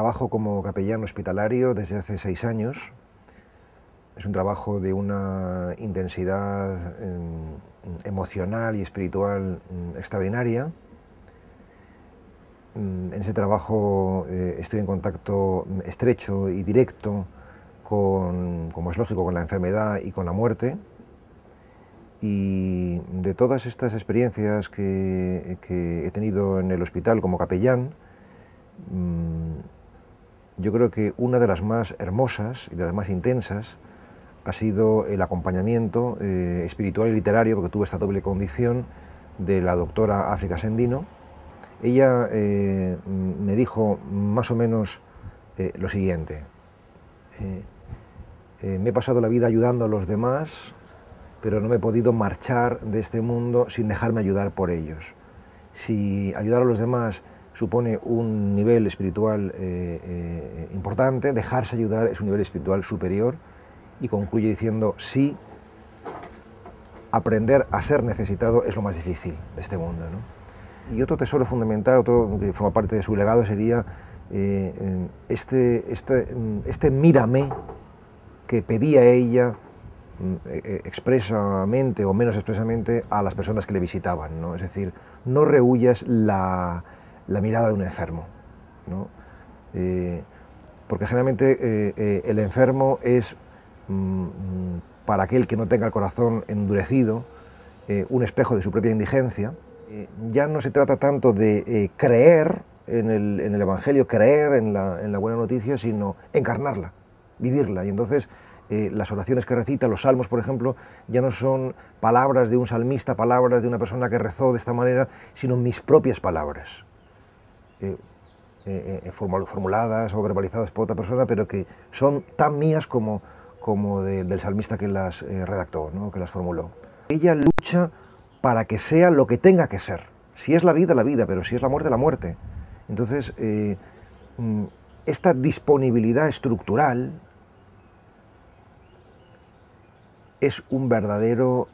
Trabajo como capellán hospitalario desde hace seis años. Es un trabajo de una intensidad em, emocional y espiritual em, extraordinaria. Em, en ese trabajo eh, estoy en contacto estrecho y directo con, como es lógico, con la enfermedad y con la muerte. Y de todas estas experiencias que, he tenido en el hospital como capellán, yo creo que una de las más hermosas y de las más intensas ha sido el acompañamiento eh, espiritual y literario, porque tuve esta doble condición, de la doctora África Sendino. Ella eh, me dijo más o menos eh, lo siguiente. me he pasado la vida ayudando a los demás, pero no me he podido marchar de este mundo sin dejarme ayudar por ellos. Si ayudar a los demás supone un nivel espiritual eh, eh, importante, dejarse ayudar es un nivel espiritual superior y concluye diciendo, sí, aprender a ser necesitado es lo más difícil de este mundo. ¿no? Y otro tesoro fundamental, otro que forma parte de su legado sería eh, este, este, este mírame que pedía ella mm, e, e, expresamente o menos expresamente a las personas que le visitaban. ¿no? Es decir, no rehuyas la, la mirada de un enfermo. Eh, porque generalmente eh, eh, el enfermo es, mm, mm, para aquel que no tenga el corazón endurecido, un espejo de su propia indigencia. ya no se trata tanto de creer en el, Evangelio, creer en la, buena noticia, sino encarnarla, vivirla. Y entonces las oraciones que recita, los salmos, por ejemplo, ya no son palabras de un salmista, palabras de una persona que rezó de esta manera, sino mis propias palabras. Eh, eh, eh, formuladas o verbalizadas por otra persona, pero que son tan mías como, del salmista que las redactó, que las formuló. Ella lucha para que sea lo que tenga que ser. Si es la vida, la vida, pero si es la muerte, la muerte. Entonces, mm, esta disponibilidad estructural es un verdadero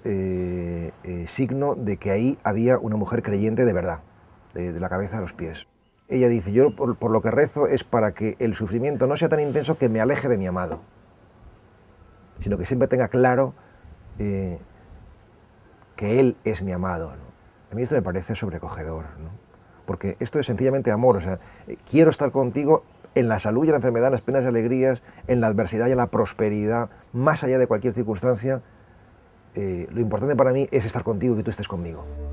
signo de que ahí había una mujer creyente de verdad, de la cabeza a los pies. Ella dice, yo por, lo que rezo es para que el sufrimiento no sea tan intenso que me aleje de mi amado, sino que siempre tenga claro eh, que Él es mi amado. A mí esto me parece sobrecogedor, porque esto es sencillamente amor, o sea, quiero estar contigo en la salud y en la enfermedad, en las penas y alegrías, en la adversidad y en la prosperidad, más allá de cualquier circunstancia, eh, lo importante para mí es estar contigo y que tú estés conmigo.